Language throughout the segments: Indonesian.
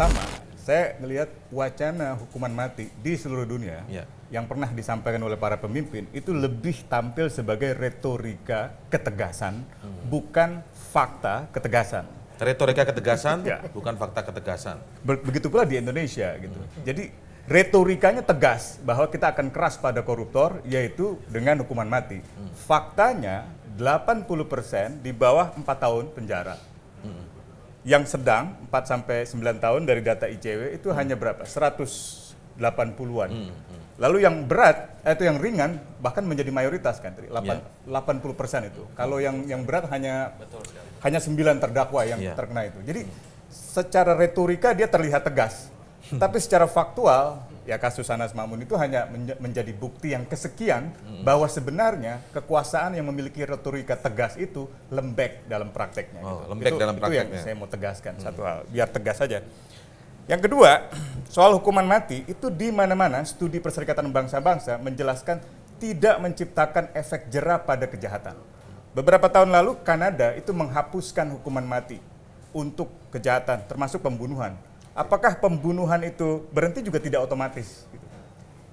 Pertama, saya melihat wacana hukuman mati di seluruh dunia ya. yang pernah disampaikan oleh para pemimpin itu lebih tampil sebagai retorika ketegasan, hmm. bukan fakta ketegasan. Retorika ketegasan, ya. bukan fakta ketegasan. Begitu pula di Indonesia gitu. Hmm. Jadi retorikanya tegas bahwa kita akan keras pada koruptor yaitu dengan hukuman mati. Hmm. Faktanya 80% di bawah 4 tahun penjara yang sedang 4 sampai 9 tahun dari data ICW itu hmm. hanya berapa? 180-an. Hmm, hmm. Hmm. Lalu yang berat eh, itu yang ringan bahkan menjadi mayoritas kan, 8, yeah. 80 persen itu. Kalau yang yang berat hanya Betul hanya 9 terdakwa yang yeah. terkena itu. Jadi hmm. secara retorika dia terlihat tegas, hmm. tapi secara faktual ya kasus Anas Mamun itu hanya menjadi bukti yang kesekian hmm. bahwa sebenarnya kekuasaan yang memiliki retorika tegas itu lembek dalam prakteknya. Oh, gitu. Lembek itu, dalam itu prakteknya. Itu yang saya mau tegaskan hmm. satu hal, biar tegas saja. Yang kedua, soal hukuman mati itu di mana-mana studi Perserikatan Bangsa-Bangsa menjelaskan tidak menciptakan efek jerah pada kejahatan. Beberapa tahun lalu Kanada itu menghapuskan hukuman mati untuk kejahatan termasuk pembunuhan apakah pembunuhan itu berhenti juga tidak otomatis.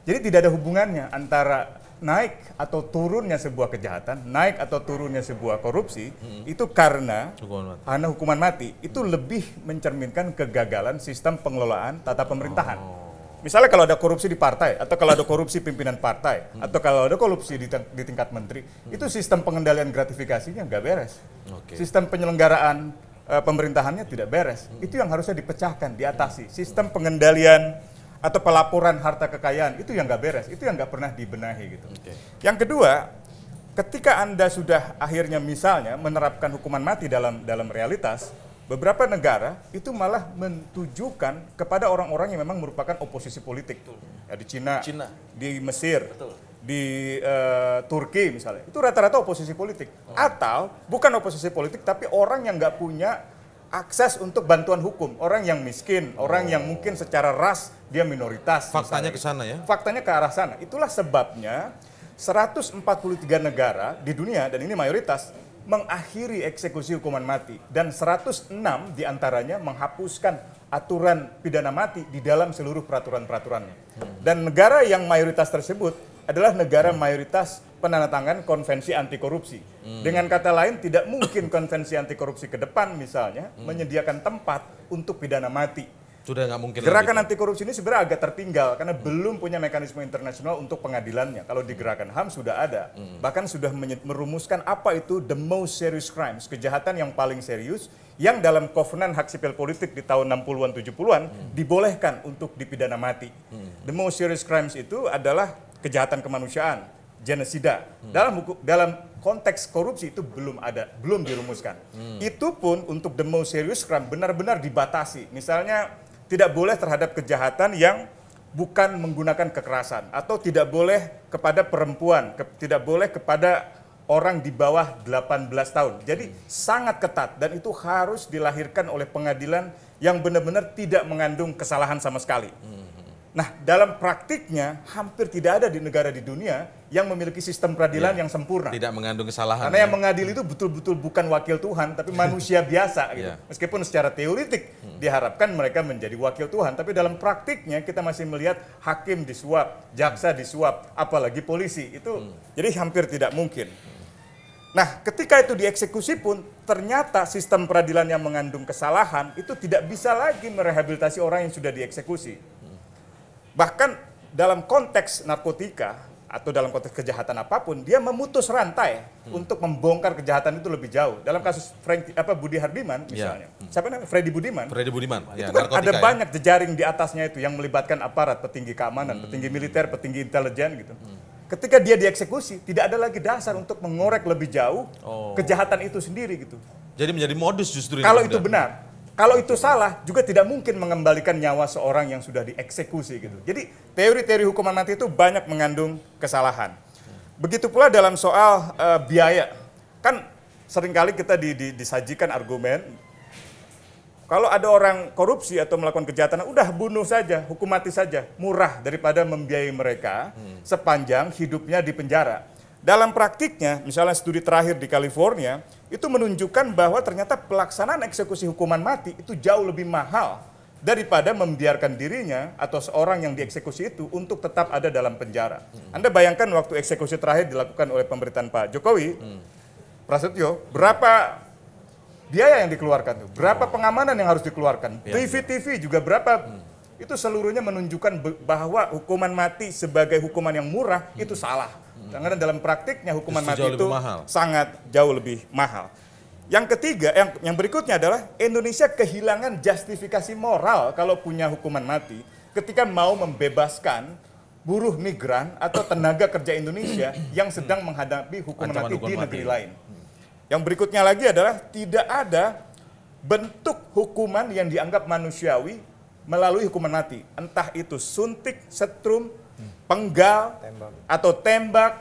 Jadi tidak ada hubungannya antara naik atau turunnya sebuah kejahatan, naik atau turunnya sebuah korupsi, hmm. itu karena hukuman mati. karena hukuman mati itu hmm. lebih mencerminkan kegagalan sistem pengelolaan tata pemerintahan. Oh. Misalnya kalau ada korupsi di partai, atau kalau ada korupsi pimpinan partai, hmm. atau kalau ada korupsi di, di tingkat menteri, hmm. itu sistem pengendalian gratifikasinya nggak beres. Okay. Sistem penyelenggaraan Eh, pemerintahannya tidak beres. Hmm. Itu yang harusnya dipecahkan, diatasi. Sistem pengendalian atau pelaporan harta kekayaan itu yang nggak beres, itu yang nggak pernah dibenahi gitu. Okay. Yang kedua, ketika anda sudah akhirnya misalnya menerapkan hukuman mati dalam dalam realitas, beberapa negara itu malah menunjukkan kepada orang-orang yang memang merupakan oposisi politik. Betul. Ya, di Cina, Cina, di Mesir, Betul di uh, Turki misalnya itu rata-rata oposisi politik oh. atau bukan oposisi politik tapi orang yang nggak punya akses untuk bantuan hukum orang yang miskin oh. orang yang oh. mungkin secara ras dia minoritas faktanya ke sana ya faktanya ke arah sana itulah sebabnya 143 negara di dunia dan ini mayoritas mengakhiri eksekusi hukuman mati dan 106 diantaranya menghapuskan aturan pidana mati di dalam seluruh peraturan-peraturannya. Hmm. Dan negara yang mayoritas tersebut adalah negara mayoritas penandatangan konvensi anti korupsi. Hmm. Dengan kata lain, tidak mungkin konvensi anti korupsi ke depan misalnya hmm. menyediakan tempat untuk pidana mati. Sudah nggak mungkin. Gerakan anti korupsi ini sebenarnya agak tertinggal karena hmm. belum punya mekanisme internasional untuk pengadilannya. Kalau di hmm. gerakan HAM sudah ada, hmm. bahkan sudah merumuskan apa itu the most serious crimes, kejahatan yang paling serius yang dalam kovenan hak sipil politik di tahun 60-an 70-an hmm. dibolehkan untuk dipidana mati. Hmm. The most serious crimes itu adalah kejahatan kemanusiaan, genosida. Hmm. Dalam hukum dalam konteks korupsi itu belum ada, belum dirumuskan. Hmm. Itu pun untuk the most serious crime benar-benar dibatasi. Misalnya tidak boleh terhadap kejahatan yang bukan menggunakan kekerasan atau tidak boleh kepada perempuan, ke, tidak boleh kepada orang di bawah 18 tahun. Jadi hmm. sangat ketat dan itu harus dilahirkan oleh pengadilan yang benar-benar tidak mengandung kesalahan sama sekali. Hmm. Nah, dalam praktiknya hampir tidak ada di negara di dunia yang memiliki sistem peradilan ya, yang sempurna. Tidak mengandung kesalahan. Karena ya. yang mengadili itu betul-betul bukan wakil Tuhan, tapi manusia biasa. Gitu. Ya. Meskipun secara teoritik hmm. diharapkan mereka menjadi wakil Tuhan, tapi dalam praktiknya kita masih melihat hakim disuap, jaksa disuap, apalagi polisi itu. Hmm. Jadi hampir tidak mungkin. Nah, ketika itu dieksekusi pun ternyata sistem peradilan yang mengandung kesalahan itu tidak bisa lagi merehabilitasi orang yang sudah dieksekusi Bahkan dalam konteks narkotika atau dalam konteks kejahatan apapun, dia memutus rantai hmm. untuk membongkar kejahatan itu lebih jauh. Dalam kasus Frank, apa Budi Hardiman ya. misalnya, Ya. hmm. siapa namanya Freddy Budiman? Freddy Budiman. Itu ya, kan ada ya. banyak jejaring di atasnya itu yang melibatkan aparat, petinggi keamanan, hmm. petinggi militer, petinggi intelijen gitu. Hmm. Ketika dia dieksekusi, tidak ada lagi dasar untuk mengorek lebih jauh oh. kejahatan itu sendiri gitu. Jadi menjadi modus justru. Kalau itu benar, kalau itu salah, juga tidak mungkin mengembalikan nyawa seorang yang sudah dieksekusi gitu. Jadi teori-teori hukuman mati itu banyak mengandung kesalahan. Begitu pula dalam soal uh, biaya, kan seringkali kita di, di, disajikan argumen kalau ada orang korupsi atau melakukan kejahatan, udah bunuh saja, hukum mati saja, murah daripada membiayai mereka hmm. sepanjang hidupnya di penjara. Dalam praktiknya, misalnya studi terakhir di California, itu menunjukkan bahwa ternyata pelaksanaan eksekusi hukuman mati itu jauh lebih mahal daripada membiarkan dirinya atau seorang yang dieksekusi itu untuk tetap ada dalam penjara. Hmm. Anda bayangkan waktu eksekusi terakhir dilakukan oleh pemerintahan Pak Jokowi, hmm. Prasetyo, berapa biaya yang dikeluarkan Berapa pengamanan yang harus dikeluarkan? Iya, TV-TV iya. juga berapa hmm. itu seluruhnya menunjukkan bahwa hukuman mati sebagai hukuman yang murah hmm. itu salah. Karena dalam praktiknya hukuman mati itu mahal. sangat jauh lebih mahal. Yang ketiga, yang, yang berikutnya adalah Indonesia kehilangan justifikasi moral kalau punya hukuman mati ketika mau membebaskan buruh migran atau tenaga kerja Indonesia yang sedang menghadapi hukuman Ancaman mati hukuman di negeri lain. Yang berikutnya lagi adalah tidak ada bentuk hukuman yang dianggap manusiawi melalui hukuman mati. Entah itu suntik, setrum, penggal, tembak. atau tembak,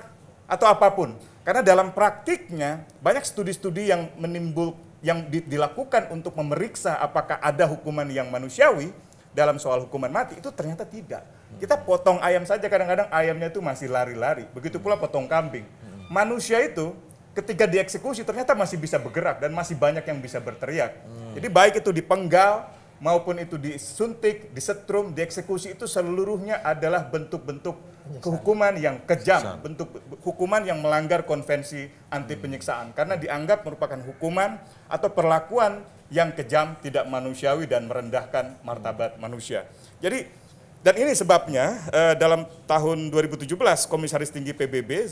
atau apapun. Karena dalam praktiknya banyak studi-studi yang menimbul yang di, dilakukan untuk memeriksa apakah ada hukuman yang manusiawi dalam soal hukuman mati itu ternyata tidak. Kita potong ayam saja kadang-kadang ayamnya itu masih lari-lari. Begitu pula potong kambing. Manusia itu ketika dieksekusi ternyata masih bisa bergerak dan masih banyak yang bisa berteriak. Jadi baik itu dipenggal maupun itu disuntik, disetrum, dieksekusi itu seluruhnya adalah bentuk-bentuk kehukuman yang kejam, bentuk hukuman yang melanggar konvensi anti hmm. penyiksaan karena dianggap merupakan hukuman atau perlakuan yang kejam, tidak manusiawi dan merendahkan martabat hmm. manusia. Jadi dan ini sebabnya eh, dalam tahun 2017 Komisaris Tinggi PBB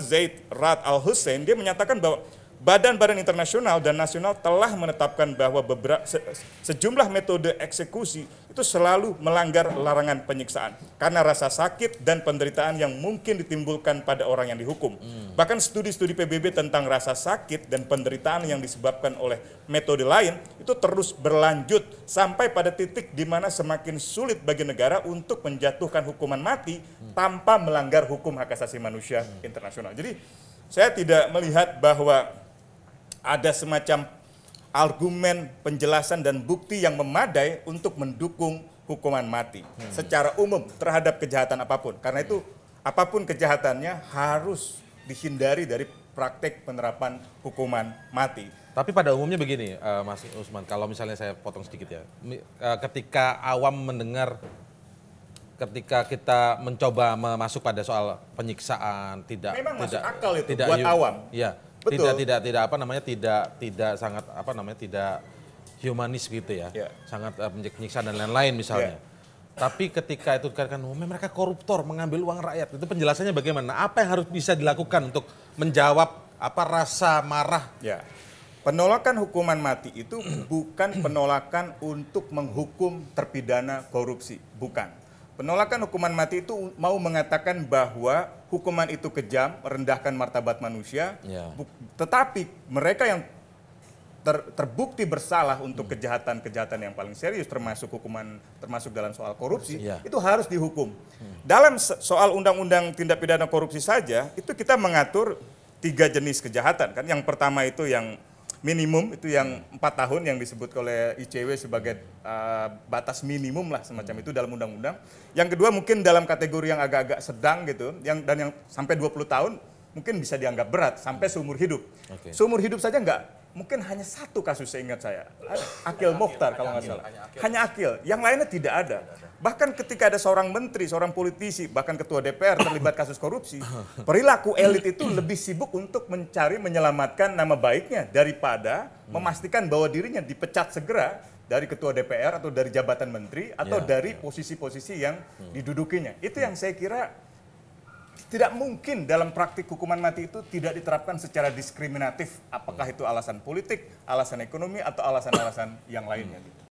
Zaid Rad Al Hussein dia menyatakan bahwa badan-badan internasional dan nasional telah menetapkan bahwa beberapa sejumlah metode eksekusi itu selalu melanggar larangan penyiksaan karena rasa sakit dan penderitaan yang mungkin ditimbulkan pada orang yang dihukum. Hmm. Bahkan studi-studi PBB tentang rasa sakit dan penderitaan yang disebabkan oleh metode lain itu terus berlanjut sampai pada titik di mana semakin sulit bagi negara untuk menjatuhkan hukuman mati hmm. tanpa melanggar hukum hak asasi manusia hmm. internasional. Jadi saya tidak melihat bahwa ada semacam argumen, penjelasan dan bukti yang memadai untuk mendukung hukuman mati hmm. secara umum terhadap kejahatan apapun. Karena itu apapun kejahatannya harus dihindari dari praktek penerapan hukuman mati. Tapi pada umumnya begini, uh, Mas Usman, kalau misalnya saya potong sedikit ya, uh, ketika awam mendengar, ketika kita mencoba masuk pada soal penyiksaan, tidak, memang tidak, masuk akal itu tidak buat awam. Ya, Betul. Tidak tidak tidak apa namanya tidak tidak sangat apa namanya tidak humanis gitu ya. Yeah. Sangat uh, dan lain-lain misalnya. Yeah. Tapi ketika itu dikatakan oh, mereka koruptor mengambil uang rakyat, itu penjelasannya bagaimana? Apa yang harus bisa dilakukan untuk menjawab apa rasa marah? Ya. Penolakan hukuman mati itu bukan penolakan untuk menghukum terpidana korupsi, bukan. Penolakan hukuman mati itu mau mengatakan bahwa hukuman itu kejam, merendahkan martabat manusia, yeah. tetapi mereka yang ter, terbukti bersalah untuk hmm. kejahatan-kejahatan yang paling serius termasuk hukuman termasuk dalam soal korupsi ya. itu harus dihukum. Hmm. Dalam soal undang-undang tindak pidana korupsi saja itu kita mengatur tiga jenis kejahatan kan. Yang pertama itu yang minimum itu yang empat tahun yang disebut oleh ICW sebagai uh, batas minimum lah semacam itu dalam undang-undang. Yang kedua mungkin dalam kategori yang agak-agak sedang gitu, yang dan yang sampai 20 tahun mungkin bisa dianggap berat sampai seumur hidup. Okay. Seumur hidup saja nggak mungkin hanya satu kasus saya ingat saya. Akil Mokhtar kalau nggak salah. Hanya Akil. Yang lainnya tidak ada. Bahkan ketika ada seorang menteri, seorang politisi, bahkan ketua DPR terlibat kasus korupsi, perilaku elit itu lebih sibuk untuk mencari menyelamatkan nama baiknya daripada hmm. memastikan bahwa dirinya dipecat segera dari ketua DPR atau dari jabatan menteri atau ya, dari ya. posisi-posisi yang hmm. didudukinya. Itu yang saya kira tidak mungkin dalam praktik hukuman mati itu tidak diterapkan secara diskriminatif. Apakah itu alasan politik, alasan ekonomi, atau alasan-alasan yang lainnya. Gitu.